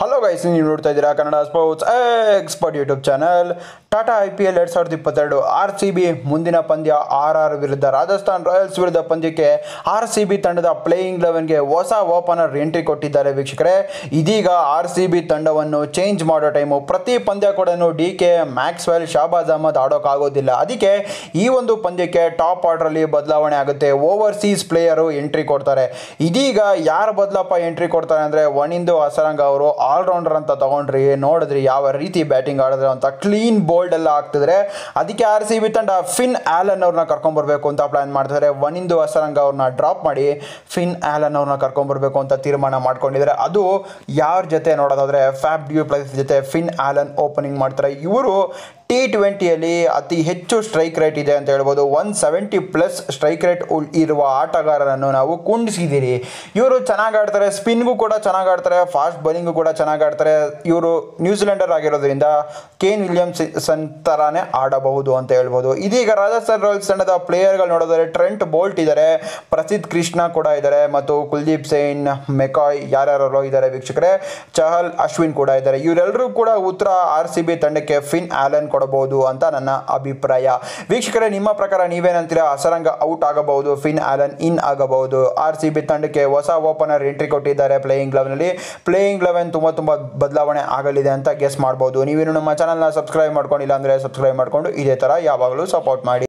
hello guys ನೀವು ನೋಡ್ತಾ ಇದ್ದೀರಾ Kannada sports expert YouTube channel Tata I P L ಎರಡು ಸಾವಿರದ ಇಪ್ಪತ್ತೆರಡು ಆರ್ ಸಿ ಬಿ ಮುಂದಿನ ಪಂದ್ಯ ಆರ್ ಆರ್ ವಿರುದ್ಧ ರಾಜಸ್ಥಾನ್ ರಾಯಲ್ಸ್ ವಿರುದ್ಧ ಪಂದ್ಯಕ್ಕೆ ಆರ್ ಸಿ ಬಿ ತಂಡದ ಪ್ಲೇಯಿಂಗ್ ಲೆವೆನ್ಗೆ ಹೊಸ ಓಪನರ್ ಎಂಟ್ರಿ ಕೊಟ್ಟಿದ್ದಾರೆ ವೀಕ್ಷಕರೇ ಇದೀಗ ಆರ್ ಸಿ ಬಿ ತಂಡವನ್ನು ಚೇಂಜ್ ಮಾಡೋ ಟೈಮು ಪ್ರತಿ ಪಂದ್ಯ ಕೂಡ D K Maxwell Shahbaz Ahmed ಆಡೋಕ್ಕಾಗೋದಿಲ್ಲ ಅದಕ್ಕೆ ಈ ಒಂದು ಪಂದ್ಯಕ್ಕೆ ಟಾಪ್ ಆರ್ಡ್ರಲ್ಲಿ ಬದಲಾವಣೆ ಆಗುತ್ತೆ ಓವರ್ಸೀಸ್ ಪ್ಲೇಯರು ಎಂಟ್ರಿ ಕೊಡ್ತಾರೆ ಇದೀಗ ಯಾರು ಬದಲಪ್ಪ ಎಂಟ್ರಿ ಕೊಡ್ತಾರೆ ಅಂದರೆ ಒನಿಂದು ಹಸರಂಗ ಅವರು ಆಲ್ರೌಂಡರ್ ಅಂತ ತಗೊಂಡ್ರಿ ನೋಡಿದ್ರಿ ಯಾವ ರೀತಿ ಬ್ಯಾಟಿಂಗ್ ಆಡಿದ್ರು ಅಂತ ಕ್ಲೀನ್ ಬೋಲ್ ಬೋಲ್ಡ್ ಎಲ್ಲ ಆಗ್ತಿದ್ರೆ ಅದಕ್ಕೆ ಆರ್ ಸಿ ಬಿ ತಂಡ ಫಿನ್ ಆಲನ್ ಅವ್ರನ್ನ ಕರ್ಕೊಂಡ್ಬರ್ಬೇಕು ಅಂತ ಪ್ಲಾನ್ ಮಾಡ್ತಿದ್ದಾರೆ ಒನಿಂದು ಅಸರಂಗ ಅವ್ರನ್ನ ಡ್ರಾಪ್ ಮಾಡಿ ಫಿನ್ ಆಲನ್ ಅವ್ರನ್ನ ಕರ್ಕೊಂಡ್ಬರ್ಬೇಕು ಅಂತ ತೀರ್ಮಾನ ಮಾಡ್ಕೊಂಡಿದ್ದಾರೆ ಅದು ಯಾರ ಜೊತೆ ನೋಡೋದಾದ್ರೆ ಫ್ಯಾಬ್ ಡ್ಯೂ ಪ್ಲಸ್ ಜೊತೆ ಫಿನ್ ಆಲನ್ ಓಪನಿಂಗ್ ಮಾಡ್ತಾರೆ ಇವರು ಟಿ ಟ್ವೆಂಟಿಯಲ್ಲಿ ಅತಿ ಹೆಚ್ಚು ಸ್ಟ್ರೈಕ್ ರೇಟ್ ಇದೆ ಅಂತ ಹೇಳ್ಬೋದು one seventy plus strike rate ಇರುವ ಆಟಗಾರರನ್ನು ನಾವು ಕುಂಡಿಸಿದ್ದೀರಿ ಇವರು ಚೆನ್ನಾಗಿ ಆಡ್ತಾರೆ ಸ್ಪಿನ್ಗೂ ಕೂಡ ಚೆನ್ನಾಗಿ ಆಡ್ತಾರೆ ಫಾಸ್ಟ್ ಬೌಲಿಂಗು ಕೂಡ ಚೆನ್ನಾಗಿ ಆಡ್ತಾರೆ ಇವರು ನ್ಯೂಜಿಲೆಂಡರ್ ಆಗಿರೋದ್ರಿಂದ ಕೇನ್ ವಿಲಿಯಮ್ಸನ್ ಥರನೇ ಆಡಬಹುದು ಅಂತ ಹೇಳ್ಬೋದು ಇದೀಗ ರಾಜಸ್ಥಾನ್ ರಾಯಲ್ಸ್ ತಂಡದ ಪ್ಲೇಯರ್ಗಳು ನೋಡಿದರೆ ಟ್ರೆಂಟ್ ಬೋಲ್ಟ್ ಇದ್ದಾರೆ ಪ್ರಸಿದ್ಧ ಕೃಷ್ಣ ಕೂಡ ಇದ್ದಾರೆ ಮತ್ತು ಕುಲ್ದೀಪ್ ಸೇನ್ ಮೆಕಾಯ್ ಯಾರ್ಯಾರೋ ಇದ್ದಾರೆ ವೀಕ್ಷಕರೇ ಚಹಲ್ ಅಶ್ವಿನ್ ಕೂಡ ಇದ್ದಾರೆ ಇವರೆಲ್ಲರೂ ಕೂಡ ಉತ್ತರ ಆರ್ ಸಿ ಬಿ ತಂಡಕ್ಕೆ ಫಿನ್ ಆಲನ್ ಕೂಡ ಕೊಡಬಹುದು ಅಂತ ನನ್ನ ಅಭಿಪ್ರಾಯ ವೀಕ್ಷಕರೇ ನಿಮ್ಮ ಪ್ರಕಾರ ನೀವೇನಂತೀರಾ ಅಸರಂಗ ಔಟ್ ಆಗಬಹುದು ಫಿನ್ ಆಲನ್ ಇನ್ ಆಗಬಹುದು ಆರ್ ಸಿ ಬಿ ತಂಡಕ್ಕೆ ಹೊಸ ಓಪನರ್ ಎಂಟ್ರಿ ಕೊಟ್ಟಿದ್ದಾರೆ ಪ್ಲೇಯಿಂಗ್ ಲೆವೆನಲ್ಲಿ ಪ್ಲೇಯಿಂಗ್ ಲೆವೆನ್ ತುಂಬಾ ತುಂಬಾ ಬದಲಾವಣೆ ಆಗಲಿದೆ ಅಂತ ಗೆಸ್ ಮಾಡಬಹುದು ನೀವೇನು ನಮ್ಮ ಚಾನಲ್ನ ಸಬ್ಸ್ಕ್ರೈಬ್ ಮಾಡ್ಕೊಂಡಿಲ್ಲ ಅಂದ್ರೆ ಸಬ್ಸ್ಕ್ರೈಬ್ ಮಾಡಿಕೊಂಡು ಇದೇ ತರ ಯಾವಾಗಲೂ ಸಪೋರ್ಟ್ ಮಾಡಿ